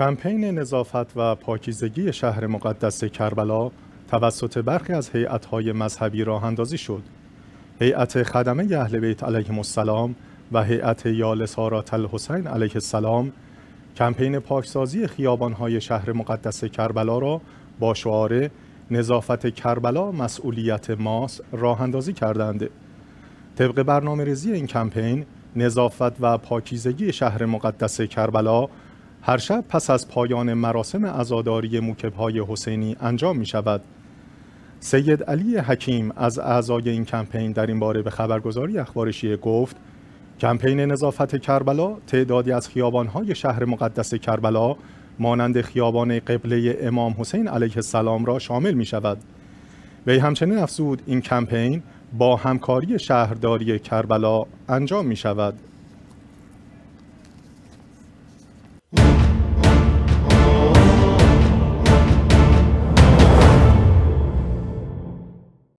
کمپین نظافت و پاکیزگی شهر مقدس کربلا توسط برخی از هیئت‌های مذهبی راه اندازی شد. هیئت خدمه اهل بیت علیهم السلام و هیئت یال سارات الحسین علیه السلام کمپین پاکسازی خیابان‌های شهر مقدس کربلا را با شعار نظافت کربلا مسئولیت ماست راه اندازی کردند. طبق برنامه این کمپین نظافت و پاکیزگی شهر مقدس کربلا هر شب پس از پایان مراسم عزاداری موکبهای حسینی انجام می شود. سید علی حکیم از اعضای این کمپین در این باره به خبرگزاری اخبارشی گفت کمپین نظافت کربلا تعدادی از خیابانهای شهر مقدس کربلا مانند خیابان قبله امام حسین علیه السلام را شامل می شود. وی همچنین افزود این کمپین با همکاری شهرداری کربلا انجام می شود.